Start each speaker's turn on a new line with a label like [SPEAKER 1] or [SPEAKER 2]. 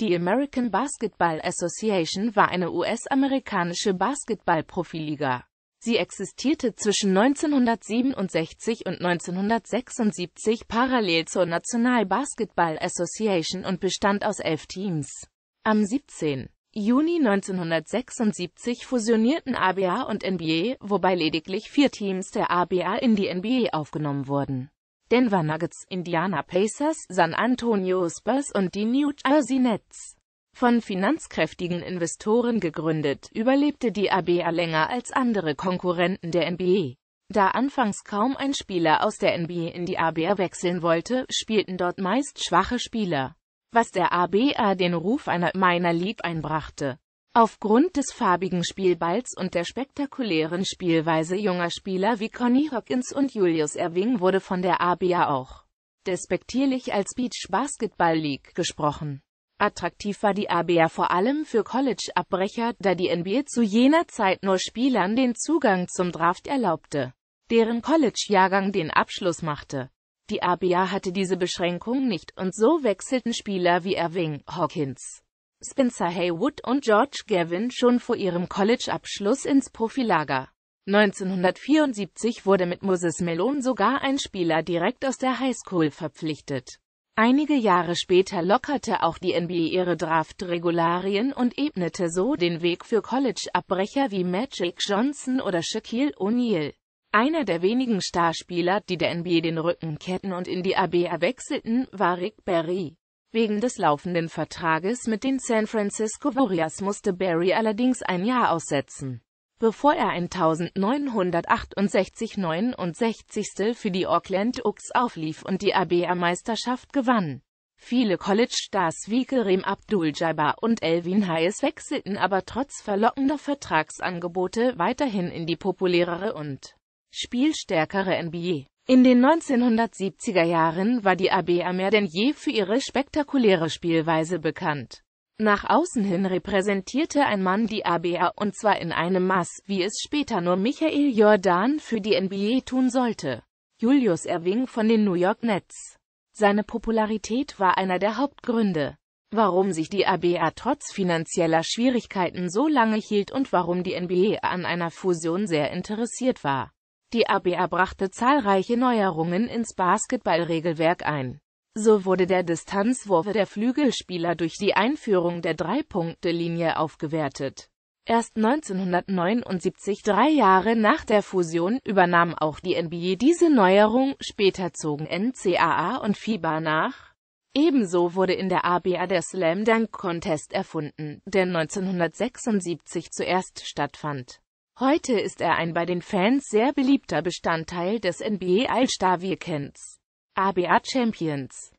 [SPEAKER 1] Die American Basketball Association war eine US-amerikanische Basketball-Profiliga. Sie existierte zwischen 1967 und 1976 parallel zur National Basketball Association und bestand aus elf Teams. Am 17. Juni 1976 fusionierten ABA und NBA, wobei lediglich vier Teams der ABA in die NBA aufgenommen wurden Denver Nuggets, Indiana Pacers, San Antonio Spurs und die New Jersey Nets. Von finanzkräftigen Investoren gegründet, überlebte die ABA länger als andere Konkurrenten der NBA. Da anfangs kaum ein Spieler aus der NBA in die ABA wechseln wollte, spielten dort meist schwache Spieler, was der ABA den Ruf einer Minor League einbrachte. Aufgrund des farbigen Spielballs und der spektakulären Spielweise junger Spieler wie Conny Hawkins und Julius Erving wurde von der ABA auch despektierlich als Beach Basketball League gesprochen. Attraktiv war die ABA vor allem für College-Abbrecher, da die NBA zu jener Zeit nur Spielern den Zugang zum Draft erlaubte, deren College-Jahrgang den Abschluss machte. Die ABA hatte diese Beschränkung nicht und so wechselten Spieler wie Erving, Hawkins Spencer Haywood und George Gavin schon vor ihrem College-Abschluss ins Profilager. 1974 wurde mit Moses Malone sogar ein Spieler direkt aus der Highschool verpflichtet. Einige Jahre später lockerte auch die NBA ihre Draft-Regularien und ebnete so den Weg für College-Abbrecher wie Magic Johnson oder Shaquille O'Neal. Einer der wenigen Starspieler, die der NBA den Rücken kehrten und in die ABA wechselten, war Rick Barry. Wegen des laufenden Vertrages mit den San Francisco Warriors musste Barry allerdings ein Jahr aussetzen, bevor er 1968-69. für die Auckland Oaks auflief und die ABA-Meisterschaft gewann. Viele College-Stars wie Kareem Abdul-Jabbar und Elvin Hayes wechselten aber trotz verlockender Vertragsangebote weiterhin in die populärere und spielstärkere NBA. In den 1970er Jahren war die ABA mehr denn je für ihre spektakuläre Spielweise bekannt. Nach außen hin repräsentierte ein Mann die ABA und zwar in einem Maß, wie es später nur Michael Jordan für die NBA tun sollte. Julius Erving von den New York Nets. Seine Popularität war einer der Hauptgründe, warum sich die ABA trotz finanzieller Schwierigkeiten so lange hielt und warum die NBA an einer Fusion sehr interessiert war. Die ABA brachte zahlreiche Neuerungen ins Basketballregelwerk ein. So wurde der Distanzwurf der Flügelspieler durch die Einführung der Drei-Punkte-Linie aufgewertet. Erst 1979, drei Jahre nach der Fusion, übernahm auch die NBA diese Neuerung, später zogen NCAA und FIBA nach. Ebenso wurde in der ABA der Slam Dunk Contest erfunden, der 1976 zuerst stattfand. Heute ist er ein bei den Fans sehr beliebter Bestandteil des NBA All-Star-Weekends. ABA Champions